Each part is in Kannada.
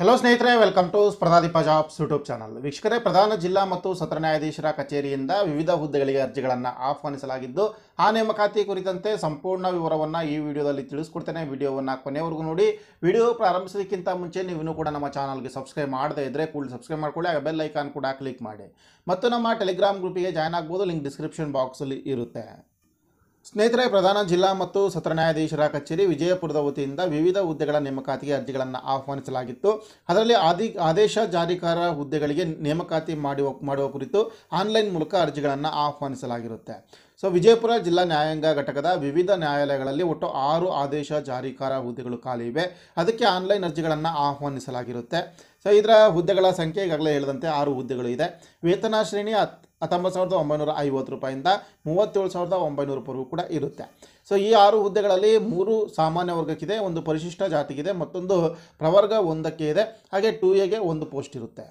ಹಲೋ ಸ್ನೇಹಿತರೆ welcome to Spardhadeepa jobs YouTube channel ವೀಕ್ಷಕರೇ ಪ್ರಧಾನ ಜಿಲ್ಲಾ ಮತ್ತು ಸತ್ರ ನ್ಯಾಯಾಧೀಶರ ಕಚೇರಿಯಿಂದ ವಿವಿಧ ಹುದ್ದೆಗಳಿಗೆ ಅರ್ಜಿಗಳನ್ನು ಆಹ್ವಾನಿಸಲಾಗಿದ್ದು ಆ ನೇಮಕಾತಿ ಕುರಿತಂತೆ ಸಂಪೂರ್ಣ ವಿವರವನ್ನು ಈ ವಿಡಿಯೋದಲ್ಲಿ ತಿಳಿಸ್ಕೊಡ್ತೇನೆ ವಿಡಿಯೋವನ್ನು ಕೊನೆವರೆಗೂ ನೋಡಿ ವಿಡಿಯೋ ಪ್ರಾರಂಭಿಸೋದಕ್ಕಿಂತ ಮುಂಚೆ ನೀವು ಕೂಡ ನಮ್ಮ ಚಾನಲ್ಗೆ ಸಬ್ಸ್ಕ್ರೈಬ್ ಮಾಡದೇ ಇದ್ದರೆ ಕೂಡ ಸಬ್ಸ್ಕ್ರೈಬ್ ಮಾಡ್ಕೊಳ್ಳಿ ಆಗ ಬೆಲ್ ಐಕಾನ್ ಕೂಡ ಕ್ಲಿಕ್ ಮಾಡಿ ಮತ್ತು ನಮ್ಮ ಟೆಲಿಗ್ರಾಮ್ ಗ್ರೂಪಿಗೆ ಜಾಯ್ನ್ ಆಗ್ಬೋದು ಲಿಂಕ್ ಡಿಸ್ಕ್ರಿಪ್ಷನ್ ಬಾಕ್ಸಲ್ಲಿ ಇರುತ್ತೆ ಸ್ನೇಹಿತರೆ ಪ್ರಧಾನ ಜಿಲ್ಲಾ ಮತ್ತು ಸತ್ರ ನ್ಯಾಯಾಧೀಶರ ಕಚೇರಿ ವಿಜಯಪುರದ ವತಿಯಿಂದ ವಿವಿಧ ಹುದ್ದೆಗಳ ನೇಮಕಾತಿಗೆ ಅರ್ಜಿಗಳನ್ನು ಆಹ್ವಾನಿಸಲಾಗಿತ್ತು ಅದರಲ್ಲಿ ಆದಿ ಆದೇಶ ಜಾರಿಕಾರ ಹುದ್ದೆಗಳಿಗೆ ನೇಮಕಾತಿ ಮಾಡುವ ಮಾಡುವ ಕುರಿತು ಆನ್ಲೈನ್ ಮೂಲಕ ಅರ್ಜಿಗಳನ್ನು ಆಹ್ವಾನಿಸಲಾಗಿರುತ್ತೆ ಸೊ ವಿಜಯಪುರ ಜಿಲ್ಲಾ ನ್ಯಾಯಾಂಗ ಘಟಕದ ವಿವಿಧ ನ್ಯಾಯಾಲಯಗಳಲ್ಲಿ ಒಟ್ಟು ಆರು ಆದೇಶ ಜಾರಿಕಾರ ಹುದ್ದೆಗಳು ಖಾಲಿ ಇವೆ ಅದಕ್ಕೆ ಆನ್ಲೈನ್ ಅರ್ಜಿಗಳನ್ನು ಆಹ್ವಾನಿಸಲಾಗಿರುತ್ತೆ ಸೊ ಇದರ ಹುದ್ದೆಗಳ ಸಂಖ್ಯೆ ಈಗಾಗಲೇ ಹೇಳಿದಂತೆ ಆರು ಹುದ್ದೆಗಳು ಇದೆ ವೇತನ ಶ್ರೇಣಿ ಹತ್ತೊಂಬತ್ತು ಸಾವಿರದ ಒಂಬೈನೂರ ಐವತ್ತು ರೂಪಾಯಿಂದ ಮೂವತ್ತೇಳು ಸಾವಿರದ ಒಂಬೈನೂರು ಕೂಡ ಇರುತ್ತೆ ಸೊ ಈ ಆರು ಹುದ್ದೆಗಳಲ್ಲಿ ಮೂರು ಸಾಮಾನ್ಯ ವರ್ಗಕ್ಕಿದೆ ಒಂದು ಪರಿಶಿಷ್ಟ ಜಾತಿಗಿದೆ ಮತ್ತೊಂದು ಪ್ರವರ್ಗ ಒಂದಕ್ಕೆ ಇದೆ ಹಾಗೆ ಟು ಎಗೆ ಒಂದು ಪೋಸ್ಟ್ ಇರುತ್ತೆ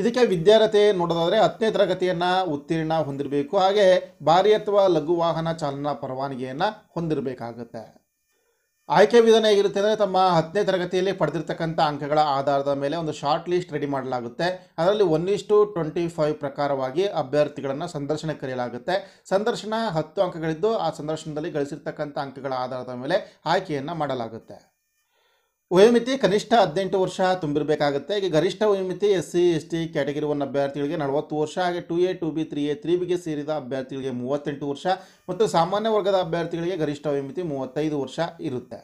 ಇದಕ್ಕೆ ವಿದ್ಯಾರ್ಥಿ ನೋಡೋದಾದರೆ ಹತ್ತನೇ ತರಗತಿಯನ್ನು ಉತ್ತೀರ್ಣ ಹೊಂದಿರಬೇಕು ಹಾಗೆ ಭಾರಿ ಅಥವಾ ಲಘು ವಾಹನ ಚಾಲನಾ ಪರವಾನಗಿಯನ್ನು ಹೊಂದಿರಬೇಕಾಗುತ್ತೆ ಆಯ್ಕೆ ವಿಧಾನ ಹೇಗಿರುತ್ತೆ ಅಂದರೆ ತಮ್ಮ ಹತ್ತನೇ ತರಗತಿಯಲ್ಲಿ ಪಡೆದಿರ್ತಕ್ಕಂಥ ಅಂಕಗಳ ಆಧಾರದ ಮೇಲೆ ಒಂದು ಶಾರ್ಟ್ ಲಿಸ್ಟ್ ರೆಡಿ ಮಾಡಲಾಗುತ್ತೆ ಅದರಲ್ಲಿ ಒನ್ ಇಷ್ಟು ಟ್ವೆಂಟಿ ಫೈವ್ ಪ್ರಕಾರವಾಗಿ ಅಭ್ಯರ್ಥಿಗಳನ್ನು ಸಂದರ್ಶನ ಕರೆಯಲಾಗುತ್ತೆ ಸಂದರ್ಶನ ಹತ್ತು ಅಂಕಗಳಿದ್ದು ಆ ಸಂದರ್ಶನದಲ್ಲಿ ಗಳಿಸಿರ್ತಕ್ಕಂಥ ಅಂಕಗಳ ಆಧಾರದ ಮೇಲೆ ಆಯ್ಕೆಯನ್ನು ಮಾಡಲಾಗುತ್ತೆ ವಯೋಮಿತಿ ಕನಿಷ್ಠ ಹದಿನೆಂಟು ವರ್ಷ ತುಂಬಿರಬೇಕಾಗುತ್ತೆ ಈಗ ಗರಿಷ್ಠ ವಯೋಮಿತಿ S C S T category one ಅಭ್ಯರ್ಥಿಗಳಿಗೆ ನಲವತ್ತು ವರ್ಷ ಹಾಗೆ two A two B three A three ಬಿಗೆ ಸೇರಿದ ಅಭ್ಯರ್ಥಿಗಳಿಗೆ ಮೂವತ್ತೆಂಟು ವರ್ಷ ಮತ್ತು ಸಾಮಾನ್ಯ ವರ್ಗದ ಅಭ್ಯರ್ಥಿಗಳಿಗೆ ಗರಿಷ್ಠ ವಯೋಮಿತಿ ಮೂವತ್ತೈದು ವರ್ಷ ಇರುತ್ತೆ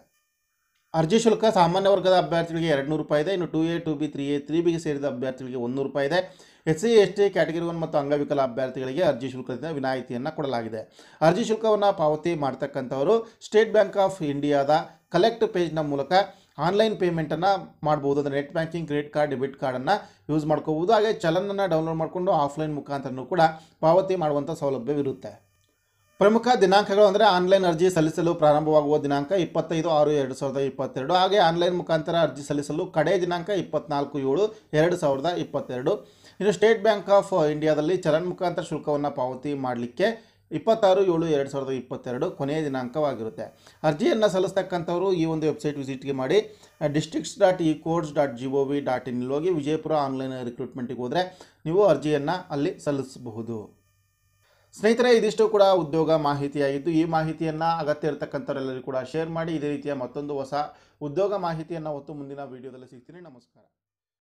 ಅರ್ಜಿ ಶುಲ್ಕ ಸಾಮಾನ್ಯ ವರ್ಗದ ಅಭ್ಯರ್ಥಿಗಳಿಗೆ ಎರಡು ರೂಪಾಯಿ ಇದೆ ಇನ್ನು two A two B three A three ಬಿಗೆ ಸೇರಿದ ಅಭ್ಯರ್ಥಿಗಳಿಗೆ ಒಂದು ರೂಪಾಯಿ ಇದೆ S C S T category one ಮತ್ತು ಅಂಗವಿಕಲ ಅಭ್ಯರ್ಥಿಗಳಿಗೆ ಅರ್ಜಿ ಶುಲ್ಕದಿಂದ ವಿನಾಯಿತಿಯನ್ನು ಕೊಡಲಾಗಿದೆ ಅರ್ಜಿ ಶುಲ್ಕವನ್ನು ಪಾವತಿ ಮಾಡ್ತಕ್ಕಂಥವರು ಸ್ಟೇಟ್ ಬ್ಯಾಂಕ್ ಆಫ್ ಇಂಡಿಯಾದ ಕಲೆಕ್ಟ್ ಪೇಜ್ನ ಮೂಲಕ ಆನ್ಲೈನ್ ಪೇಮೆಂಟನ್ನು ಮಾಡ್ಬೋದು ಅಂದರೆ net banking credit card debit ಕಾರ್ಡನ್ನು ಯೂಸ್ ಮಾಡ್ಕೋಬೋದು ಹಾಗೆ ಚಲನನ್ನು ಡೌನ್ಲೋಡ್ ಮಾಡಿಕೊಂಡು ಆಫ್ಲೈನ್ ಮುಖಾಂತರನೂ ಕೂಡ ಪಾವತಿ ಮಾಡುವಂಥ ಸೌಲಭ್ಯವಿರುತ್ತೆ ಪ್ರಮುಖ ದಿನಾಂಕಗಳು ಅಂದರೆ ಆನ್ಲೈನ್ ಅರ್ಜಿ ಸಲ್ಲಿಸಲು ಪ್ರಾರಂಭವಾಗುವ ದಿನಾಂಕ ಇಪ್ಪತ್ತೈದು ಆರು ಎರಡು ಸಾವಿರದ ಇಪ್ಪತ್ತೆರಡು ಹಾಗೆ ಆನ್ಲೈನ್ ಮುಖಾಂತರ ಅರ್ಜಿ ಸಲ್ಲಿಸಲು ಕಡೆ ದಿನಾಂಕ ಇಪ್ಪತ್ನಾಲ್ಕು ಏಳು ಎರಡು ಸಾವಿರದ ಇಪ್ಪತ್ತೆರಡು ಇನ್ನು ಸ್ಟೇಟ್ ಬ್ಯಾಂಕ್ ಆಫ್ ಇಂಡಿಯಾದಲ್ಲಿ ಚಲನ್ ಮುಖಾಂತರ ಶುಲ್ಕವನ್ನು ಪಾವತಿ ಮಾಡಲಿಕ್ಕೆ ಇಪ್ಪತ್ತಾರು ಏಳು ಎರಡು ಸಾವಿರದ ಇಪ್ಪತ್ತೆರಡು ಕೊನೆಯ ದಿನಾಂಕವಾಗಿರುತ್ತೆ ಅರ್ಜಿಯನ್ನು ಸಲ್ಲಿಸ್ತಕ್ಕಂಥವರು ಈ ಒಂದು ವೆಬ್ಸೈಟ್ ವಿಸಿಟ್ಗೆ ಮಾಡಿ districts dot e courts dot G O V ಡಾಟ್ ಇನ್ನಲ್ಲಿ ಹೋಗಿ ವಿಜಯಪುರ ಆನ್ಲೈನ್ ರಿಕ್ರೂಟ್ಮೆಂಟಿಗೆ ಹೋದರೆ ನೀವು ಅರ್ಜಿಯನ್ನು ಅಲ್ಲಿ ಸಲ್ಲಿಸಬಹುದು ಸ್ನೇಹಿತರೆ ಇದಿಷ್ಟು ಕೂಡ ಉದ್ಯೋಗ ಮಾಹಿತಿಯಾಗಿದ್ದು ಈ ಮಾಹಿತಿಯನ್ನು ಅಗತ್ಯ ಇರತಕ್ಕಂಥವರೆಲ್ಲರಿಗೂ ಕೂಡ ಶೇರ್ ಮಾಡಿ ಇದೇ ರೀತಿಯ ಮತ್ತೊಂದು ಹೊಸ ಉದ್ಯೋಗ ಮಾಹಿತಿಯನ್ನು ಹೊತ್ತು ಮುಂದಿನ ವೀಡಿಯೋದಲ್ಲಿ ಸಿಗ್ತೀನಿ ನಮಸ್ಕಾರ